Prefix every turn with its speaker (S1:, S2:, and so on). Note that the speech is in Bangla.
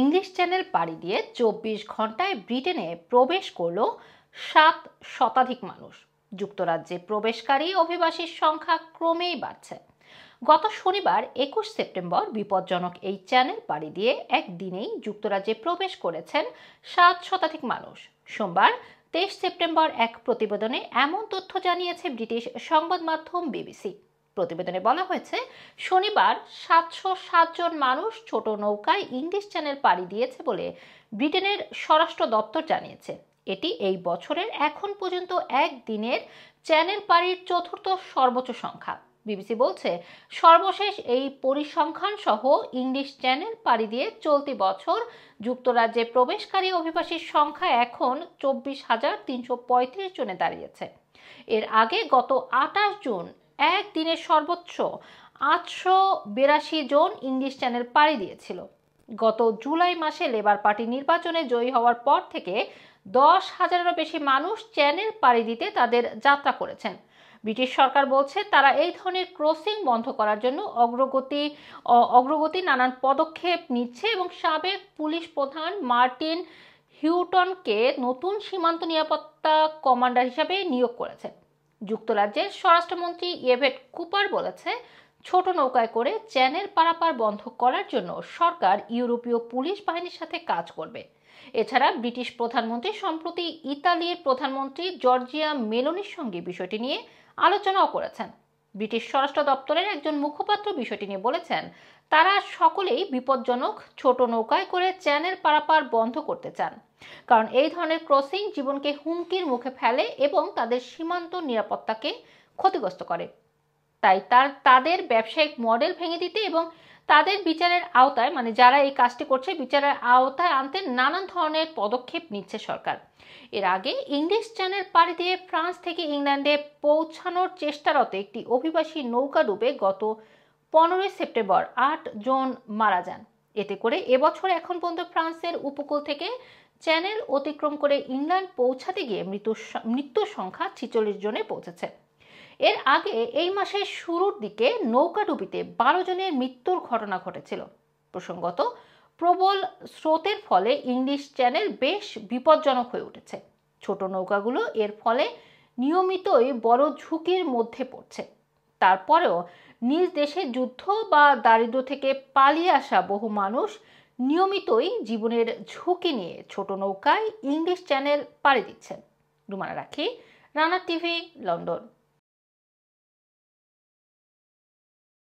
S1: ইংলিশ চ্যানেল পাড়ি দিয়ে চব্বিশ ঘন্টায় ব্রিটেনে প্রবেশ করল সাত শতাধিক মানুষ যুক্তরাজ্যে প্রবেশকারী অভিবাসীর সংখ্যা ক্রমেই বাড়ছে গত শনিবার একুশ সেপ্টেম্বর বিপজ্জনক এই চ্যানেল পাড়ি দিয়ে একদিনেই যুক্তরাজ্যে প্রবেশ করেছেন সাত শতাধিক মানুষ সোমবার তেইশ সেপ্টেম্বর এক প্রতিবেদনে এমন তথ্য জানিয়েছে ব্রিটিশ সংবাদ মাধ্যম বিবিসি প্রতিবেদনে বলা হয়েছে শনিবার সাতশো সাতজন মানুষ ছোট নৌকায় ইংলিশ চ্যানেল পাড়ি দিয়েছে বলে ব্রিটেনের স্বরাষ্ট্র দপ্তর জানিয়েছে এটি এই বছরের এখন পর্যন্ত একদিনের চ্যানেল পাড়ির চতুর্থ সর্বোচ্চ সংখ্যা বিবিসি বলছে সর্বশেষ এই পরিসংখ্যান সহ ইংলিশ চ্যানেল পাড়ি দিয়ে চলতি বছর যুক্তরাজ্যে প্রবেশকারী অভিবাসীর সংখ্যা এখন চব্বিশ হাজার তিনশো পঁয়ত্রিশ জনে দাঁড়িয়েছে এর আগে গত আটাশ জুন দিনে সর্বোচ্চ আটশো বিরাশি জন ইংলিশ চ্যানেল পাড়ি দিয়েছিল গত জুলাই মাসে লেবার পার্টি নির্বাচনে জয়ী হওয়ার পর থেকে দশ হাজারেরও বেশি মানুষ চ্যানেল পাড়ি দিতে তাদের যাত্রা করেছেন ব্রিটিশ সরকার বলছে তারা এই ধরনের ক্রসিং বন্ধ করার জন্য অগ্রগতি অগ্রগতি নানান পদক্ষেপ নিচ্ছে এবং সাবেক পুলিশ প্রধান মার্টিন হিউটনকে নতুন সীমান্ত নিরাপত্তা কমান্ডার হিসাবে নিয়োগ করেছে যুক্তরাজ্যের স্বরাষ্ট্রমন্ত্রী ইয়েভেট কুপার বলেছে ছোট নৌকায় করে চ্যানেল পারাপার বন্ধ করার জন্য সরকার ইউরোপীয় পুলিশ বাহিনীর সাথে কাজ করবে এছাড়া ব্রিটিশ প্রধানমন্ত্রী সম্প্রতি ইতালির প্রধানমন্ত্রী জর্জিয়া মেলোনির সঙ্গে বিষয়টি নিয়ে আলোচনাও করেছেন ব্রিটিশ স্বরাষ্ট্র দপ্তরের একজন মুখপাত্র বিষয়টি নিয়ে বলেছেন তারা সকলেই বিপজ্জনক ছোট নৌকায় করে চ্যানেল পারাপার বন্ধ করতে চান কারণ এই ধরনের ক্রসিং জীবনকে হুমকির মুখে ফেলে এবং তাদের সীমান্ত নিরাপত্তাকে ক্ষতিগ্রস্ত করে তাই তার তাদের ব্যবসায়িক মডেল ভেঙে দিতে এবং তাদের বিচারের আওতায় মানে যারা এই কাজটি করছে বিচারের আওতায় আনতে নানান ধরনের পদক্ষেপ নিচ্ছে সরকার এর আগে ইংলিশ চ্যানেল পাড়ি দিয়ে ফ্রান্স থেকে ইংল্যান্ডে পৌঁছানোর চেষ্টারত একটি অভিবাসী নৌকা ডুবে গত পনেরোই সেপ্টেম্বর আট জন মারা যান এতে করে এবছর এখন পর্যন্ত ফ্রান্সের উপকূল থেকে চ্যানেল অতিক্রম করে ইংল্যান্ড পৌঁছাতে গিয়ে মৃত মৃত্যুর সংখ্যা ছিচল্লিশ জনে পৌঁছেছে এর আগে এই মাসের শুরুর দিকে নৌকাডুবিতে বারো জনের মৃত্যুর ঘটনা ঘটেছিল প্রসঙ্গত প্রবল স্রোতের ফলে ইংলিশ চ্যানেল বেশ বিপজ্জনক হয়ে উঠেছে ছোট নৌকাগুলো এর ফলে নিয়মিতই বড় ঝুঁকির মধ্যে পড়ছে তারপরেও নিজ দেশে যুদ্ধ বা দারিদ্র থেকে পালিয়ে আসা বহু মানুষ নিয়মিতই জীবনের ঝুঁকি নিয়ে ছোট নৌকায় ইংলিশ চ্যানেল পাড়ি দিচ্ছেন রুমানা রাখি রানা টিভি লন্ডন